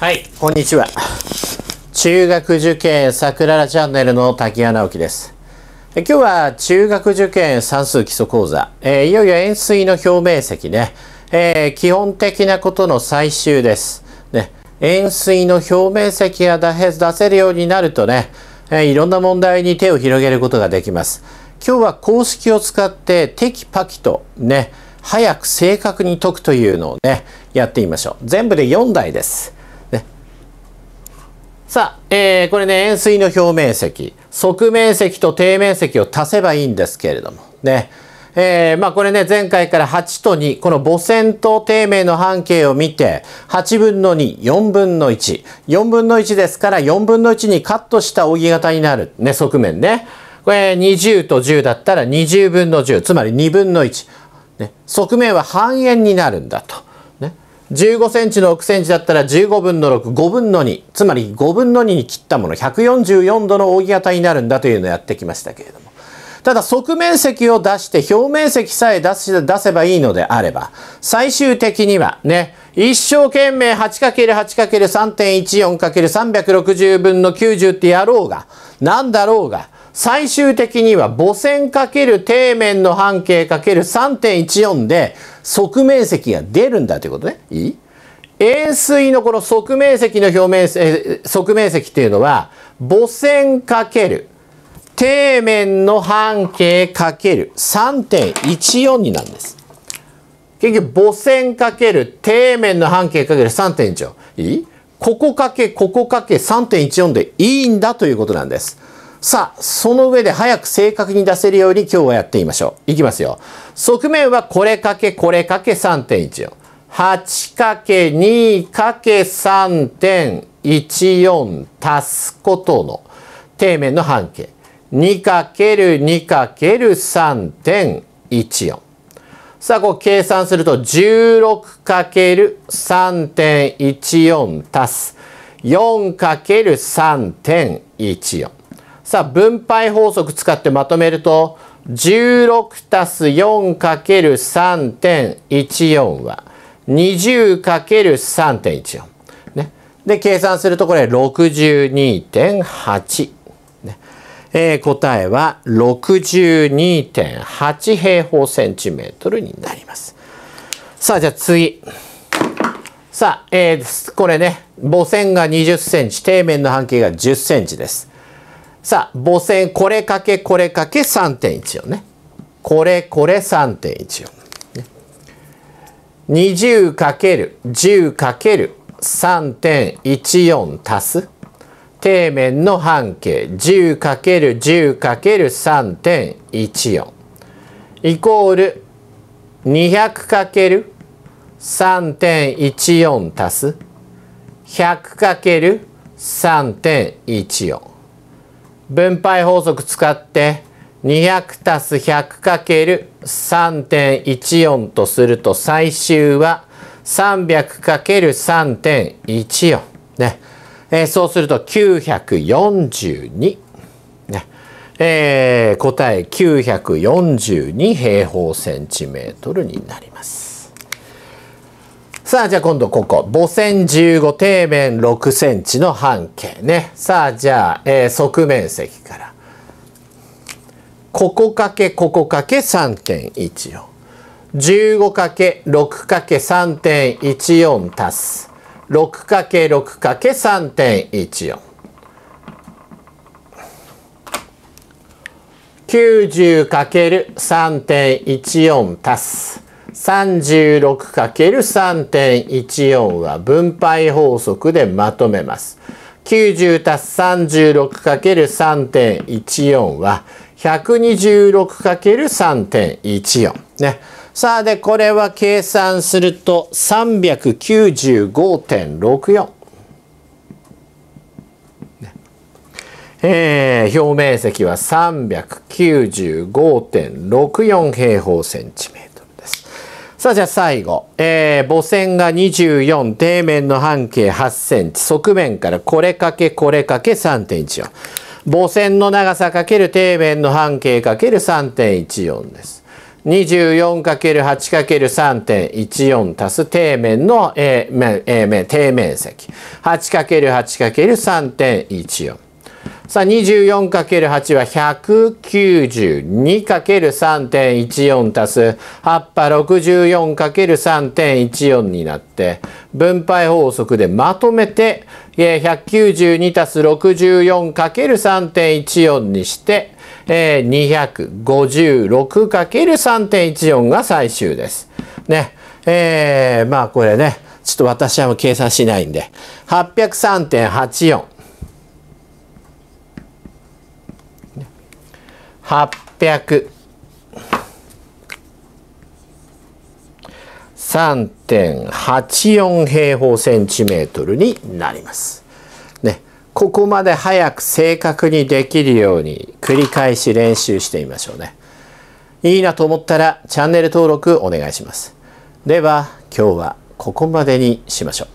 はい、こんにちは。中学受験さくららチャンネルの滝谷直樹です。今日は中学受験算数基礎講座、えー、いよいよ円錐の表面積ね、えー、基本的なことの最終です。ね、円錐の表面積が出せるようになるとね、えー、いろんな問題に手を広げることができます。今日は公式を使ってテキパキとね、早く正確に解くというのをね、やってみましょう。全部で4台です。さあ、えー、これね、円錐の表面積、側面積と底面積を足せばいいんですけれども、ね。えー、まあこれね、前回から8と2、この母線と底面の半径を見て、8分の2、4分の1。4分の1ですから、4分の1にカットした扇形になる。ね、側面ね。これ20と10だったら20分の10、つまり2分の1。ね、側面は半円になるんだと。15センチの6センチだったら15分の6、5分の2。つまり5分の2に切ったもの、144度の扇形になるんだというのをやってきましたけれども。ただ側面積を出して表面積さえ出せばいいのであれば、最終的にはね、一生懸命 8×8×3.14×360 分の90ってやろうが、なんだろうが、最終的には母線かける底面の半径かけ ×3.14 で側面積が出るんだということね。いい円錐のこの側面積の表面、え側面積っていうのは母線かける底面の半径かけ ×3.14 になるんです。結局母線かける底面の半径か ×3.14。いいここかけここかけ3.14でいいんだということなんです。さあ、その上で早く正確に出せるように今日はやってみましょう。いきますよ。側面はこれかけこれかけ3.14。8け2け3 1 4足すことの底面の半径2る2る3 1 4さあこう計算すると1 6る3 1 4足す4る3 1 4さあ、分配法則使ってまとめると、16たす 4×3.14 は 20×3.14。ね。で、計算するとこれ62.8。ねえー、答えは62.8平方センチメートルになります。さあ、じゃあ次。さあ、えー、これね、母線が20センチ、底面の半径が10センチです。さあ、母線、これかけ、これかけ3.14ね。これ、これ3.14。20かける10かける3.14足す底面の半径10かける10かける3.14イコール200かける3.14足す100かける3.14分配法則使って200たす 100×3.14 とすると最終は 300×3.14 ね、えー、そうすると942ねえー、答え942平方センチメートルになります。さあ、じゃあ今度ここ。母線15、底面6センチの半径ね。さあ、じゃあ、えー、側面積から。ここかけ、ここかけ3.14。1 5 × 6け3 1 4足す6け、6け3 1 4 90×3.14 足す 36×3.14 は分配法則でまとめます。90 36×3.14 は 126×3.14 ね。さあでこれは計算すると395.64。えー、表面積は395.64平方センチメートル。さあじゃあ最後、えー、母線が24底面の半径8センチ側面からこれかけこれかけ3.14母線の長さかける底面の半径かける3.14です 24×8×3.14 足す底面の、えー、面、えー、底面積 8×8×3.14 さあ 24×8 は 192×3.14 足す葉っぱ 64×3.14 になって分配法則でまとめて192足す 64×3.14 にして 256×3.14 が最終です。ね。えー、まあこれねちょっと私はもう計算しないんで803.84。800。3.84平方センチメートルになります。ね、ここまで早く正確にできるように繰り返し練習してみましょうね。いいなと思ったらチャンネル登録お願いします。では今日はここまでにしましょう。